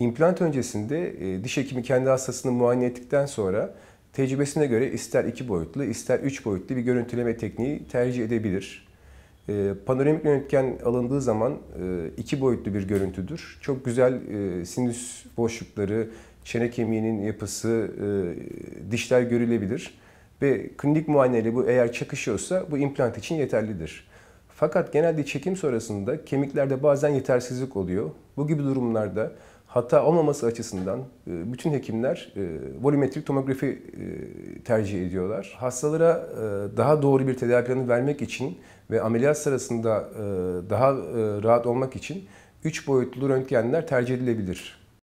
İmplant öncesinde e, diş hekimi kendi hastasını muayene ettikten sonra tecrübesine göre ister iki boyutlu ister üç boyutlu bir görüntüleme tekniği tercih edebilir. E, panoramik yönetken alındığı zaman e, iki boyutlu bir görüntüdür. Çok güzel sinüs boşlukları, çene kemiğinin yapısı, dişler görülebilir. Ve klinik muayeneyle bu eğer çakışıyorsa bu implant için yeterlidir. Fakat genelde çekim sonrasında kemiklerde bazen yetersizlik oluyor. Bu gibi durumlarda Hatta olmaması açısından e, bütün hekimler e, volümetrik tomografi e, tercih ediyorlar. Hastalara daha doğru bir tedavi planı vermek için ve ameliyat sırasında daha rahat olmak için 3 boyutlu röntgenler tercih edilebilir.